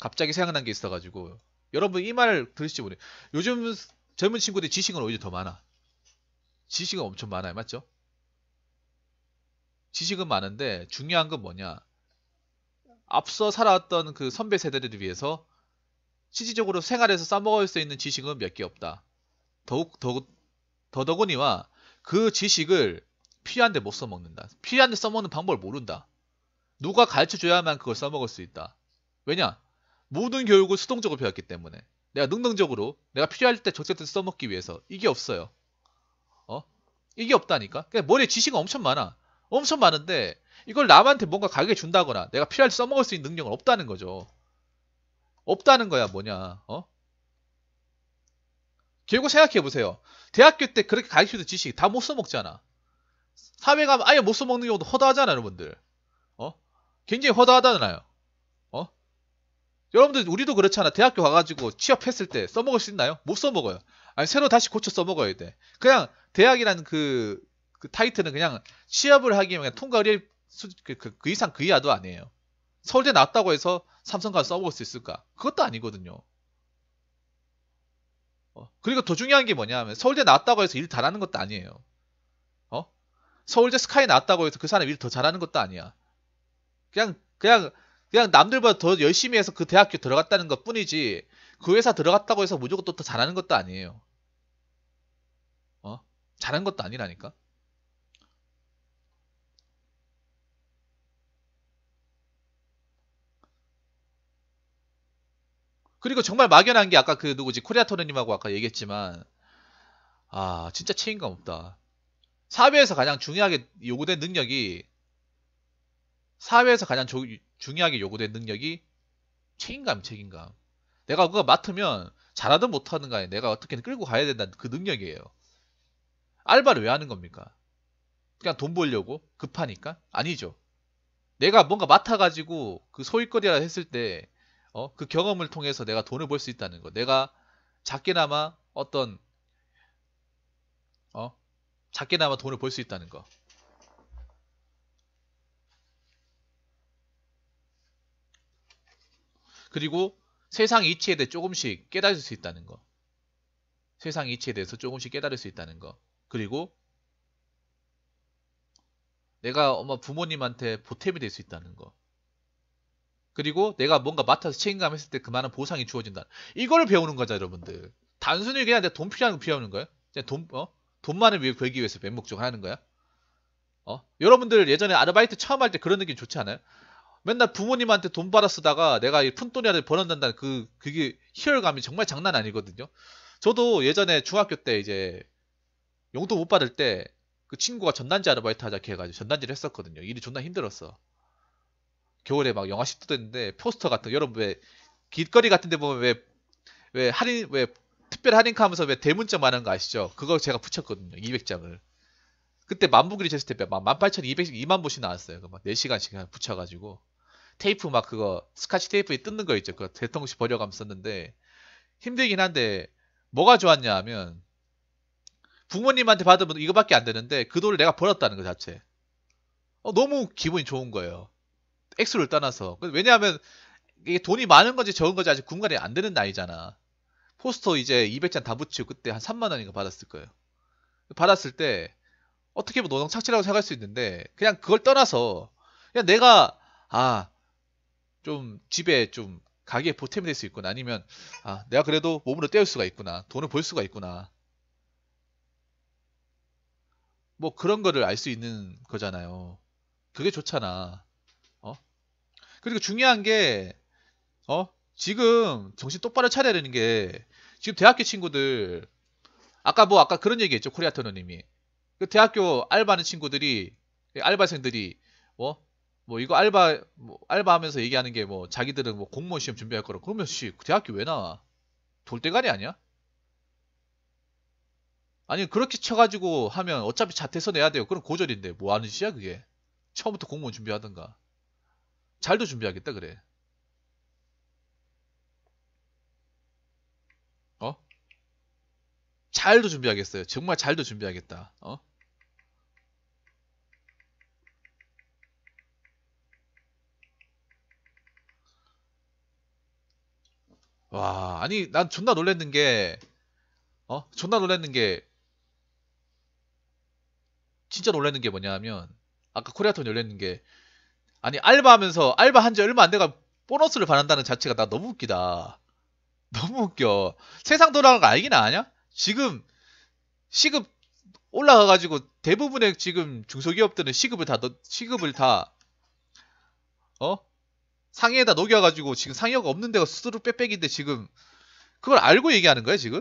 갑자기 생각난 게 있어가지고 여러분 이 말 들으실지 모르요 요즘 젊은 친구들이 지식은 오히려 더 많아. 지식은 엄청 많아요. 맞죠? 지식은 많은데 중요한 건 뭐냐? 앞서 살아왔던 그 선배 세대들을위해서 실질적으로 생활에서 써먹을수 있는 지식은 몇 개 없다. 더욱 더, 더더구니와 그 지식을 필요한데 못 써먹는다. 필요한데 써먹는 방법을 모른다. 누가 가르쳐줘야만 그걸 써먹을 수 있다. 왜냐? 모든 교육을 수동적으로 배웠기 때문에 내가 능동적으로 내가 필요할 때 적절 히 써먹기 위해서 이게 없어요. 어? 이게 없다니까. 그냥 머리에 지식이 엄청 많아. 엄청 많은데 이걸 남한테 뭔가 가게 준다거나 내가 필요할 때 써먹을 수 있는 능력은 없다는 거죠. 없다는 거야 뭐냐. 어? 결국 생각해보세요. 대학교 때 그렇게 가르쳐준 지식 다 못 써먹잖아. 사회 가면 아예 못 써먹는 경우도 허다하잖아 여러분들. 어? 굉장히 허다하잖아요. 여러분들 우리도 그렇잖아. 대학교 가가지고 취업했을 때 써먹을 수 있나요? 못 써먹어요. 아니 새로 다시 고쳐 써먹어야 돼. 그냥 대학이라는 그, 그 타이틀은 그냥 취업을 하기 위한 통과 의 수, 그, 그, 그, 이상 그 이하도 아니에요. 서울대 나왔다고 해서 삼성 가서 써먹을 수 있을까? 그것도 아니거든요. 어, 그리고 더 중요한 게 뭐냐면 하 서울대 나왔다고 해서 일 잘하는 것도 아니에요. 어? 서울대 스카이 나왔다고 해서 그 사람 일더 잘하는 것도 아니야. 그냥 그냥 그냥 남들보다 더 열심히 해서 그 대학교 들어갔다는 것 뿐이지 그 회사 들어갔다고 해서 무조건 또, 더 잘하는 것도 아니에요. 어? 잘한 것도 아니라니까. 그리고 정말 막연한 게 아까 그 누구지 코리아 토너님하고 아까 얘기했지만 아 진짜 책임감 없다. 사회에서 가장 중요하게 요구된 능력이 사회에서 가장 조, 중요하게 요구된 능력이 책임감, 책임감. 내가 그거 맡으면 잘하든 못하든 간에 내가 어떻게든 끌고 가야 된다는 그 능력이에요. 알바를 왜 하는 겁니까? 그냥 돈 벌려고? 급하니까? 아니죠. 내가 뭔가 맡아가지고 그 소일거리라 했을 때, 어, 그 경험을 통해서 내가 돈을 벌 수 있다는 거. 내가 작게나마 어떤, 어, 작게나마 돈을 벌 수 있다는 거. 그리고 세상 이치에 대해 조금씩 깨달을 수 있다는 거. 세상 이치에 대해서 조금씩 깨달을 수 있다는 거. 그리고 내가 엄마 부모님한테 보탬이 될 수 있다는 거. 그리고 내가 뭔가 맡아서 책임감 했을 때 그만한 보상이 주어진다. 이거를 배우는 거죠, 여러분들. 단순히 그냥 내돈 필요한 거필우는 거예요. 그냥 돈, 어? 돈만을 위해 벌기 위해서 맨목적을 하는 거야. 어? 여러분들 예전에 아르바이트 처음 할 때 그런 느낌 좋지 않아요? 맨날 부모님한테 돈 받아 쓰다가 내가 이 푼돈이라도 벌어낸다는 그 그게 희열감이 정말 장난 아니거든요. 저도 예전에 중학교 때 이제 용돈 못 받을 때 그 친구가 전단지 아르바이트 하자 해가지고 전단지를 했었거든요. 일이 존나 힘들었어. 겨울에 막 영하 10도 됐는데 포스터 같은 여러분 왜 길거리 같은데 보면 왜 왜 할인 왜 특별 할인카 하면서 왜 대문짝 많은 거 아시죠? 그거 제가 붙였거든요. 200장을. 그때 만부 글이 쟀을 때 18,200, 2만 부씩 나왔어요. 그 막 4시간씩 붙여가지고. 테이프 막 그거 스카치 테이프에 뜯는 거 있죠. 그 대통시 버려가면 썼는데 힘들긴 한데 뭐가 좋았냐 하면 부모님한테 받으면 이거밖에 안 되는데 그 돈을 내가 벌었다는 것 자체. 어, 너무 기분이 좋은 거예요. 액수를 떠나서. 왜냐하면 이게 돈이 많은 건지 적은 건지 아직 군간이 안 되는 나이잖아. 포스터 이제 200장 다 붙이고 그때 한 3만 원인가 받았을 거예요. 받았을 때 어떻게 보면 노동 착취라고 생각할 수 있는데 그냥 그걸 떠나서 그냥 내가 아좀 집에 좀 가게에 보탬이 될 수있구나 아니면 아 내가 그래도 몸으로 때울 수가 있구나 돈을 벌 수가 있구나 뭐 그런 거를 알 수 있는 거잖아요 그게 좋잖아 어 그리고 중요한 게 어 지금 정신 똑바로 차려야 되는 게 지금 대학교 친구들 아까 뭐 아까 그런 얘기 했죠 코리아터너님이 그 대학교 알바하는 친구들이 알바생들이 어뭐 이거 알바 뭐 알바 하면서 얘기하는 게 뭐 자기들은 뭐 공무원 시험 준비할 거라 그러면 씨 그 대학교 왜 나와 돌대가리 아니야? 아니 그렇게 쳐가지고 하면 어차피 자퇴서 내야 돼요. 그럼 고졸인데뭐 하는 짓이야 그게? 처음부터 공무원 준비하던가 잘도 준비하겠다 그래. 어? 잘도 준비하겠어요. 정말 잘도 준비하겠다. 어? 와, 아니, 난 존나 놀랬는 게, 어? 존나 놀랬는 게, 진짜 놀랬는 게 뭐냐면, 하 아까 코리아톤 열렸는 게, 아니, 알바하면서, 알바 한지 얼마 안 돼가 보너스를 바란다는 자체가 나 너무 웃기다. 너무 웃겨. 세상 돌아가는 거 알긴 아냐? 지금, 시급 올라가가지고 대부분의 지금 중소기업들은 시급을 다, 시급을 다, 어? 상해에다 녹여가지고 지금 상여가 없는 데가 수두룩 빼빼기인데 지금 그걸 알고 얘기하는 거야 지금?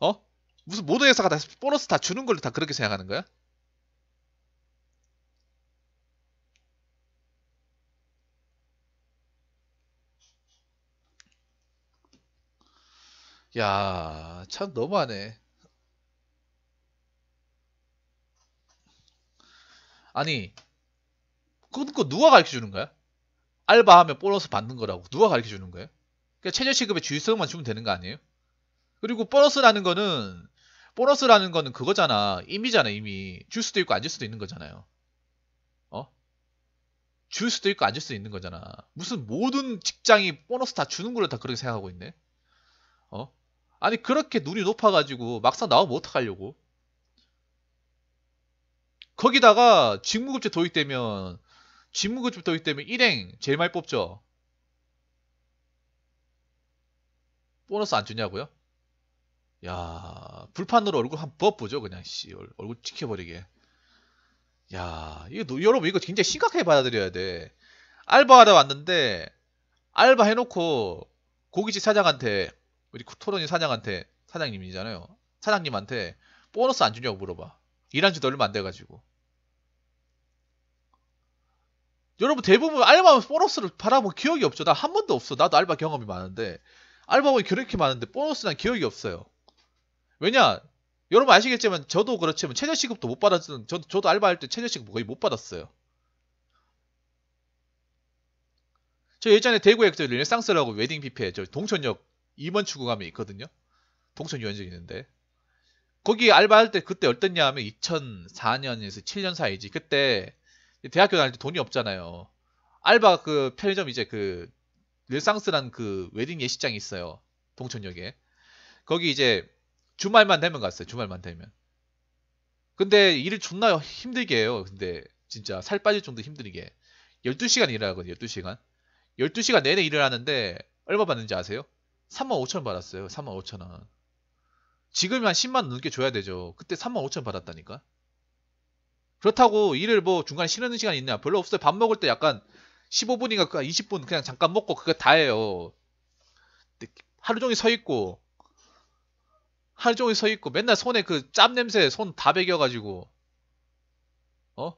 어? 무슨 모든 회사가 다 보너스 다 주는 걸로 다 그렇게 생각하는 거야? 야, 참 너무하네. 아니, 그거 누가 가르쳐 주는 거야? 알바하면 보너스 받는 거라고 누가 가르쳐 주는 거예요? 그러니까 최저 시급에 주의성만 주면 되는 거 아니에요? 그리고 보너스라는 거는 보너스라는 거는 그거잖아. 이미잖아 이미. 줄 수도 있고 안 줄 수도 있는 거잖아요. 어? 줄 수도 있고 안 줄 수도 있는 거잖아. 무슨 모든 직장이 보너스 다 주는 걸로 다 그렇게 생각하고 있네. 어? 아니 그렇게 눈이 높아가지고 막상 나오면 어떡하려고 거기다가 직무급제 도입되면 진무급집도이기 때문에 일행 제일 많이 뽑죠. 보너스 안 주냐고요? 야 불판으로 얼굴 한번 보죠 그냥 씨 얼굴 지켜버리게. 야 이거 여러분 이거 굉장히 심각하게 받아들여야 돼. 알바하러 왔는데 알바 해놓고 고깃집 사장한테 우리 토론이 사장한테 사장님이잖아요. 사장님한테 보너스 안 주냐고 물어봐. 일한 지도 얼마 안 돼가지고. 여러분 대부분 알바 보너스를 바라본 기억이 없죠. 나 한 번도 없어. 나도 알바 경험이 많은데 알바원이 그렇게 많은데 보너스는 기억이 없어요. 왜냐? 여러분 아시겠지만 저도 그렇지만 최저 시급도 못 받았던 저, 저도 알바할 때 최저 시급 거의 못 받았어요. 저 예전에 대구에 그 르네상스라고 웨딩 뷔페 저 동천역 2번 추구감이 있거든요. 동천 유원지 있는데 거기 알바할 때 그때 어땠냐 하면 2004년에서 7년 사이지 그때 대학교 다닐 때 돈이 없잖아요. 알바 그 편의점 이제 그 르상스란 그 웨딩 예식장이 있어요. 동천역에. 거기 이제 주말만 되면 갔어요. 주말만 되면. 근데 일을 존나 힘들게 해요. 근데 진짜 살 빠질 정도 힘들게. 12시간 일하거든요. 12시간. 12시간 내내 일을 하는데 얼마 받는지 아세요? 3만 5천 받았어요. 3만 5천 원. 지금이 한 10만 원 넘게 줘야 되죠. 그때 3만 5천 받았다니까. 그렇다고 일을 뭐 중간에 쉬는 시간이 있냐? 별로 없어요. 밥 먹을 때 약간 15분인가 20분 그러니까 그냥 잠깐 먹고 그거 다예요. 하루 종일 서 있고 하루 종일 서 있고 맨날 손에 그 짬 냄새 손 다 베겨 가지고 어?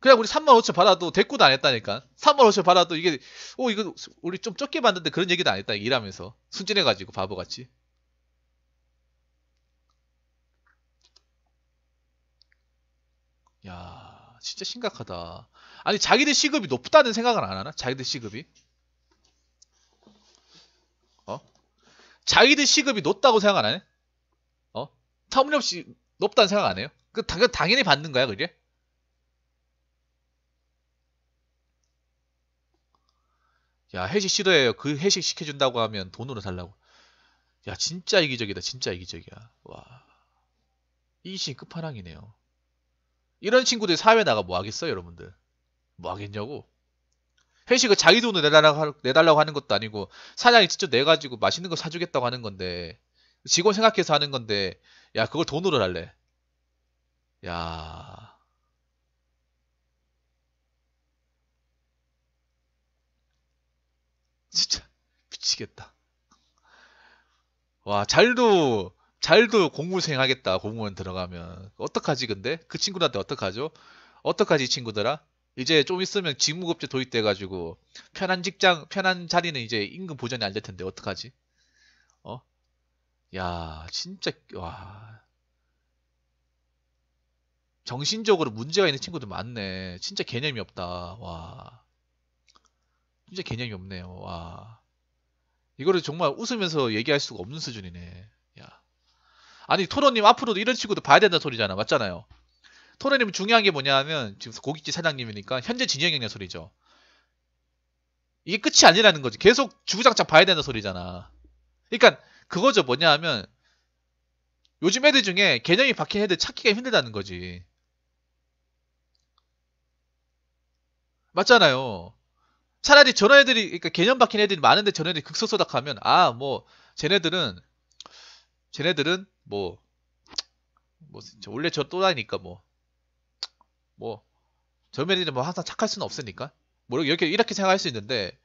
그냥 우리 3만 5천 받아도 대꾸도 안 했다니까. 3만 5천 받아도 이게 오 이거 우리 좀 적게 받는데 그런 얘기도 안 했다. 일하면서 순진해 가지고 바보같이. 야, 진짜 심각하다. 아니, 자기들 시급이 높다는 생각을 안 하나? 자기들 시급이? 어? 자기들 시급이 높다고 생각 안 하네? 어? 터무니없이 높다는 생각 안 해요? 그, 당연, 당연히 받는 거야, 그게? 야, 회식 싫어해요. 그 회식 시켜준다고 하면 돈으로 살라고. 야, 진짜 이기적이다. 진짜 이기적이야. 와. 이기심 끝판왕이네요. 이런 친구들 이 사회 나가 뭐 하겠어요, 여러분들? 뭐 하겠냐고? 회식을 자기 돈을 내달라고, 내달라고 하는 것도 아니고 사장이 직접 내가지고 맛있는 거 사주겠다고 하는 건데 직원 생각해서 하는 건데 야 그걸 돈으로 할래? 야 진짜 미치겠다. 와 잘도 잘도 공무생 하겠다 공무원 들어가면 어떡하지 근데 그 친구들한테 어떡하죠? 어떡하지 친구들아? 이제 좀 있으면 직무급제 도입돼 가지고 편한 직장 편한 자리는 이제 임금 보전이 안 될 텐데 어떡하지? 어? 야 진짜 와 정신적으로 문제가 있는 친구들 많네 진짜 개념이 없다 와 진짜 개념이 없네요 와 이거를 정말 웃으면서 얘기할 수가 없는 수준이네 아니 토너님 앞으로도 이런 식으로 봐야 된다는 소리잖아 맞잖아요 토너님 중요한 게 뭐냐면 지금 고깃집 사장님이니까 현재 진영이냐 소리죠 이게 끝이 아니라는 거지 계속 주구장창 봐야 된다는 소리잖아 그러니까 그거죠 뭐냐 하면 요즘 애들 중에 개념이 박힌 애들 찾기가 힘들다는 거지 맞잖아요 차라리 저런 애들이 그러니까 개념 박힌 애들이 많은데 저런 애들이 극소소닥하면 아 뭐 쟤네들은 쟤네들은 뭐, 뭐 원래 저또다니까 뭐, 뭐저면이뭐 항상 착할 수는 없으니까 뭐 이렇게 이렇게 생각할 수 있는데,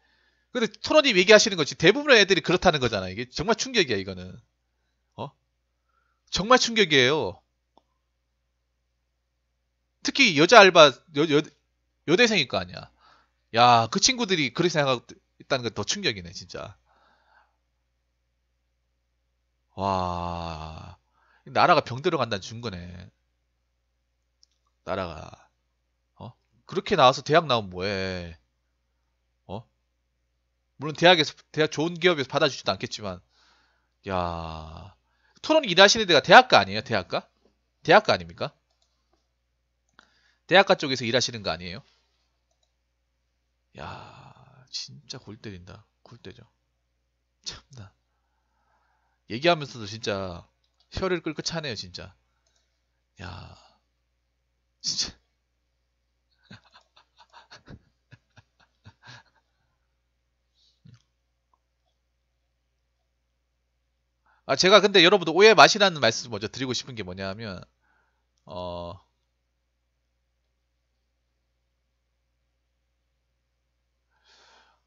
근데 토론이 얘기하시는 거지 대부분의 애들이 그렇다는 거잖아. 이게 정말 충격이야 이거는. 어? 정말 충격이에요. 특히 여자 알바 여, 여, 여대생일 거 아니야. 야, 그 친구들이 그렇게 생각하고 있다는 게 더 충격이네, 진짜. 와, 나라가 병들어 간다는 증거네. 나라가. 어? 그렇게 나와서 대학 나온 뭐해. 어? 물론 대학에서, 대학 좋은 기업에서 받아주지도 않겠지만, 야 토론 일하시는 데가 대학가 아니에요? 대학가? 대학가 아닙니까? 대학가 쪽에서 일하시는 거 아니에요? 야 진짜 골 때린다. 골 때죠. 참나. 얘기하면서도 진짜 혀를 끌고 차네요, 진짜. 야, 진짜. 아, 제가 근데 여러분들 오해 마시라는 말씀 먼저 드리고 싶은 게 뭐냐면, 어,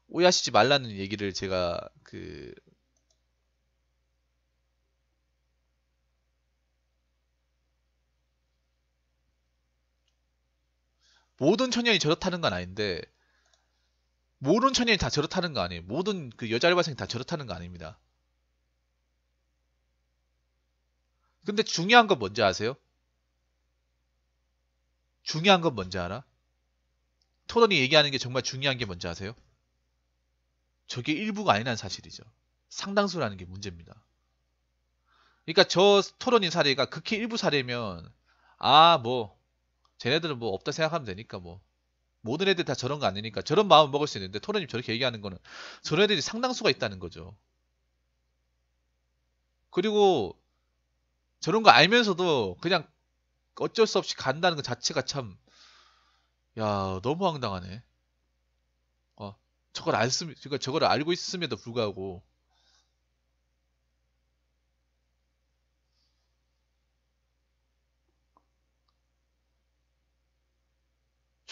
오해하시지 말라는 얘기를 제가 그 모든 천년이 저렇다는 건 아닌데 모든 천년이다 저렇다는 거 아니에요. 모든 그 여자 알바생이 다 저렇다는 거 아닙니다. 근데 중요한 건 뭔지 아세요? 중요한 건 뭔지 알아? 토론이 얘기하는 게 정말 중요한 게 뭔지 아세요? 저게 일부가 아니란 사실이죠. 상당수라는 게 문제입니다. 그러니까 저 토론인 사례가 극히 일부 사례면 아뭐 쟤네들은 뭐 없다 생각하면 되니까 뭐 모든 애들 다 저런 거 아니니까 저런 마음 먹을 수 있는데 토론님 저렇게 얘기하는 거는 저런 애들이 상당수가 있다는 거죠. 그리고 저런 거 알면서도 그냥 어쩔 수 없이 간다는 것 자체가 참, 야, 너무 황당하네. 어, 저걸 안 그러니까 저걸 알고 있음에도 불구하고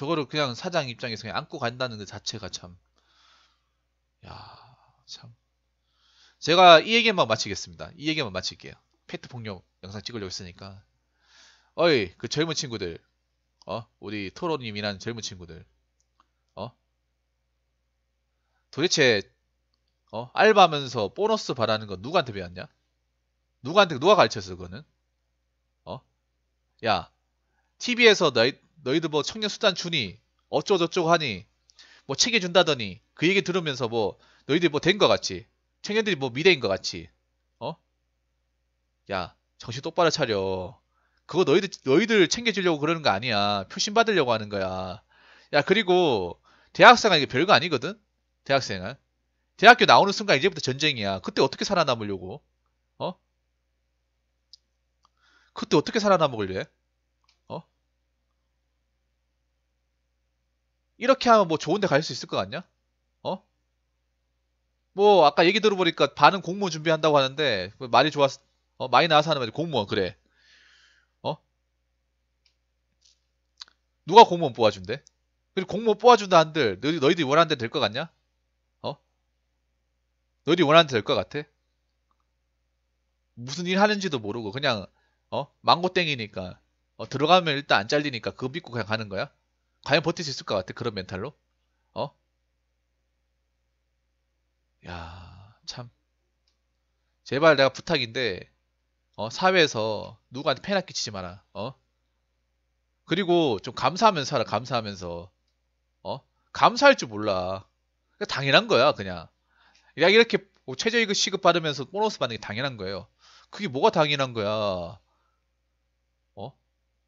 저거를 그냥 사장 입장에서 그냥 안고 간다는 것 그 자체가 참, 야, 참. 제가 이 얘기만 마치겠습니다. 이 얘기만 마칠게요. 페트 폭력 영상 찍으려고 했으니까. 어이, 그 젊은 친구들, 어, 우리 토로님이란 젊은 친구들, 어, 도대체, 어, 알바하면서 보너스 바라는 건 누구한테 배웠냐? 누구한테, 누가 가르쳤어, 그거는? 어? 야, TV에서 너 너희들 뭐 청년 수단 주니 어쩌고저쩌고 하니 뭐책에 준다더니 그 얘기 들으면서 뭐 너희들 뭐 된 것 같이 청년들이 뭐 미래인 것 같이 어? 야 정신 똑바로 차려 그거 너희들 너희들 챙겨주려고 그러는 거 아니야 표심 받으려고 하는 거야 야 그리고 대학생은 이게 별거 아니거든 대학생은 대학교 나오는 순간 이제부터 전쟁이야 그때 어떻게 살아남으려고 어? 그때 어떻게 살아남으려고 이렇게 하면 뭐 좋은 데 갈 수 있을 것 같냐? 어? 뭐 아까 얘기 들어보니까 반은 공무원 준비한다고 하는데 그 말이 좋았 어 많이 나와서 하는 말이 공무원 그래 어 누가 공무원 뽑아준대 그리고 공무원 뽑아준다 한들 너희, 너희들이 원하는 데될 것 같냐 어 너희들이 원하는 데될 것 같아 무슨 일 하는지도 모르고 그냥 어 망고땡이니까 어 들어가면 일단 안 잘리니까 그거 믿고 그냥 가는 거야 과연 버틸 수 있을 것 같아 그런 멘탈로? 어? 야 참. 제발 내가 부탁인데 어, 사회에서 누구한테 패나 끼치지 마라. 어? 그리고 좀 감사하면서 살아. 감사하면서. 어? 감사할 줄 몰라. 그러니까 당연한 거야, 그냥. 야, 이렇게 뭐 최저임금 시급 받으면서 보너스 받는 게 당연한 거예요. 그게 뭐가 당연한 거야? 어?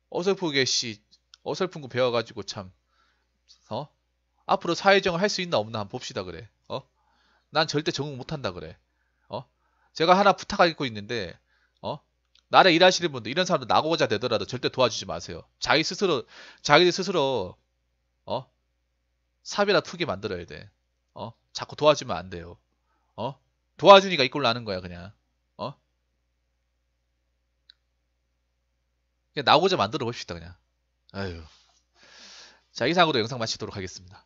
어설프게 씨 어설픈 거 배워가지고 참, 어? 앞으로 사회정을 할 수 있나 없나 한번 봅시다 그래. 어? 난 절대 적응 못한다 그래. 어? 제가 하나 부탁하고 있는데, 어? 나를 일하시는 분들 이런 사람들 나고자 되더라도 절대 도와주지 마세요. 자기 스스로 자기들 스스로 어 삽이나 투기 만들어야 돼. 어 자꾸 도와주면 안 돼요. 어 도와주니까 이꼴 나는 거야 그냥. 어 그냥 나고자 만들어 봅시다 그냥. 아유. 자, 이상으로 영상 마치도록 하겠습니다.